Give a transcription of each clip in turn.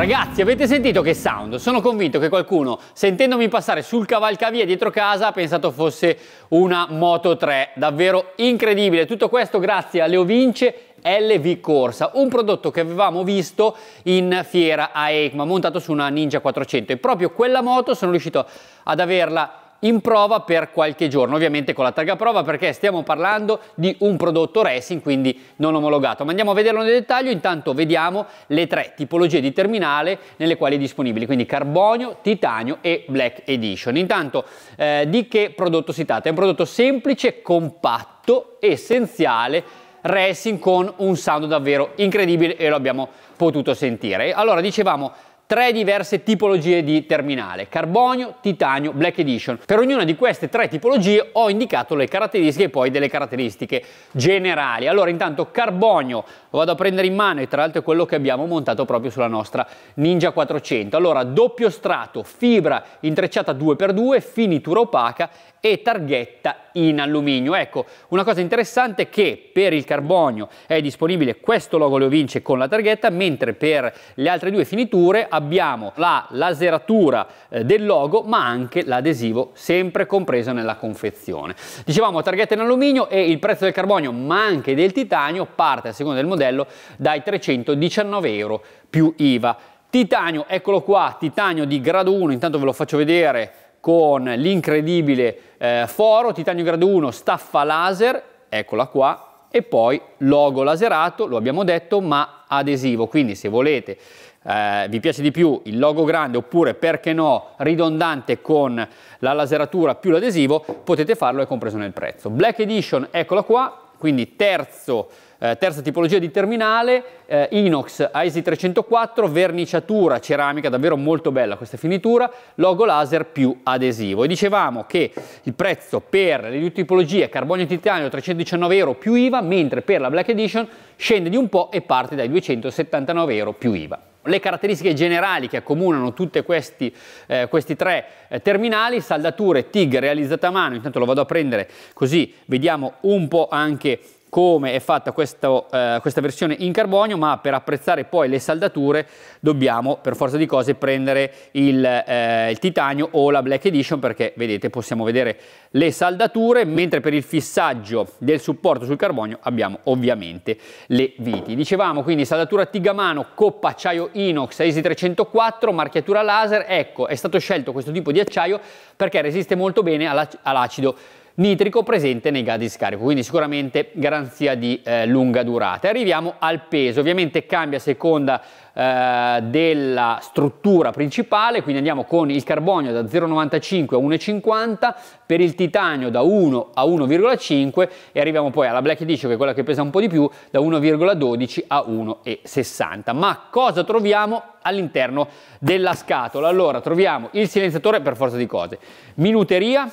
Ragazzi, avete sentito che sound? Sono convinto che qualcuno, sentendomi passare sul cavalcavia dietro casa, ha pensato fosse una Moto 3. Davvero incredibile. Tutto questo grazie alle Ovince LV Corsa, un prodotto che avevamo visto in fiera a EICMA, montato su una Ninja 400. E proprio quella moto sono riuscito ad averla in prova per qualche giorno, ovviamente con la targa prova perché stiamo parlando di un prodotto racing, quindi non omologato. Ma andiamo a vederlo nel dettaglio, intanto vediamo le tre tipologie di terminale nelle quali è disponibile, quindi carbonio, titanio e black edition. Intanto eh, di che prodotto si tratta? È un prodotto semplice, compatto, essenziale racing con un sound davvero incredibile e lo abbiamo potuto sentire. Allora dicevamo tre diverse tipologie di terminale, carbonio, titanio, black edition. Per ognuna di queste tre tipologie ho indicato le caratteristiche e poi delle caratteristiche generali. Allora intanto carbonio lo vado a prendere in mano e tra l'altro è quello che abbiamo montato proprio sulla nostra Ninja 400. Allora doppio strato, fibra intrecciata 2x2, finitura opaca e targhetta in alluminio. Ecco, una cosa interessante è che per il carbonio è disponibile questo logo Leo Vince con la targhetta, mentre per le altre due finiture abbiamo abbiamo la laseratura eh, del logo ma anche l'adesivo sempre compreso nella confezione. Dicevamo targhetta in alluminio e il prezzo del carbonio ma anche del titanio parte a seconda del modello dai 319 euro più IVA. Titanio, eccolo qua, titanio di grado 1, intanto ve lo faccio vedere con l'incredibile eh, foro, titanio grado 1, staffa laser, eccola qua, e poi logo laserato, lo abbiamo detto, ma adesivo, quindi se volete eh, vi piace di più il logo grande oppure perché no ridondante con la laseratura più l'adesivo potete farlo è compreso nel prezzo. Black Edition eccola qua, quindi terzo eh, terza tipologia di terminale, eh, inox AESI 304, verniciatura ceramica, davvero molto bella questa finitura, logo laser più adesivo. E dicevamo che il prezzo per le due tipologie carbonio e titanio 319 euro più IVA, mentre per la Black Edition scende di un po' e parte dai 279 euro più IVA. Le caratteristiche generali che accomunano tutti questi, eh, questi tre eh, terminali, saldature TIG realizzate a mano, intanto lo vado a prendere così vediamo un po' anche come è fatta questo, eh, questa versione in carbonio, ma per apprezzare poi le saldature dobbiamo per forza di cose prendere il, eh, il, titanio o la Black Edition perché vedete possiamo vedere le saldature, mentre per il fissaggio del supporto sul carbonio abbiamo ovviamente le viti. Dicevamo quindi saldatura tigamano, coppa acciaio inox easy 304, marchiatura laser, ecco è stato scelto questo tipo di acciaio perché resiste molto bene all'acido all nitrico presente nei gas di scarico, quindi sicuramente garanzia di eh, lunga durata. Arriviamo al peso, ovviamente cambia a seconda eh, della struttura principale, quindi andiamo con il carbonio da 0,95 a 1,50, per il titanio da 1 a 1,5 e arriviamo poi alla Black Edition che è quella che pesa un po' di più, da 1,12 a 1,60. Ma cosa troviamo all'interno della scatola? Allora troviamo il silenziatore per forza di cose, minuteria,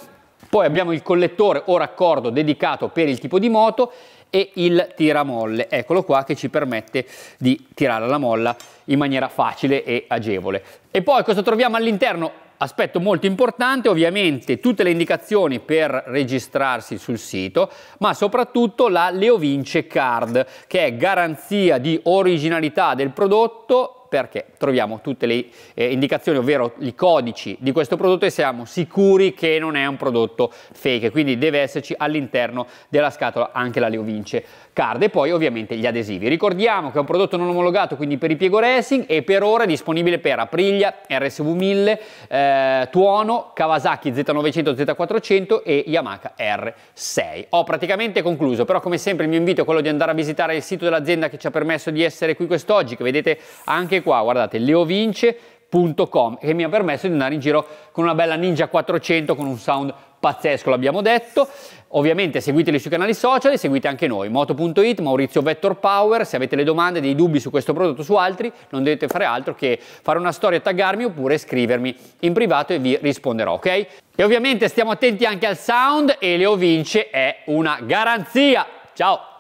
poi abbiamo il collettore o raccordo dedicato per il tipo di moto e il tiramolle, eccolo qua che ci permette di tirare la molla in maniera facile e agevole. E poi cosa troviamo all'interno? Aspetto molto importante, ovviamente tutte le indicazioni per registrarsi sul sito, ma soprattutto la Leovince Card, che è garanzia di originalità del prodotto perché troviamo tutte le eh, indicazioni, ovvero i codici di questo prodotto e siamo sicuri che non è un prodotto fake, quindi deve esserci all'interno della scatola anche la Leovince card e poi ovviamente gli adesivi. Ricordiamo che è un prodotto non omologato quindi per i Ripiego Racing e per ora è disponibile per Aprilia, RSV 1000, eh, Tuono, Kawasaki Z900, Z400 e Yamaha R6. Ho praticamente concluso, però come sempre il mio invito è quello di andare a visitare il sito dell'azienda che ci ha permesso di essere qui quest'oggi, che vedete anche anche qua, guardate, leovince.com che mi ha permesso di andare in giro con una bella Ninja 400 con un sound pazzesco, l'abbiamo detto. Ovviamente seguiteli sui canali social e seguite anche noi, moto.it, Maurizio Vettor Power, se avete le domande, dei dubbi su questo prodotto o su altri, non dovete fare altro che fare una storia, taggarmi oppure scrivermi in privato e vi risponderò, ok? E ovviamente stiamo attenti anche al sound e Leo Vince è una garanzia. Ciao!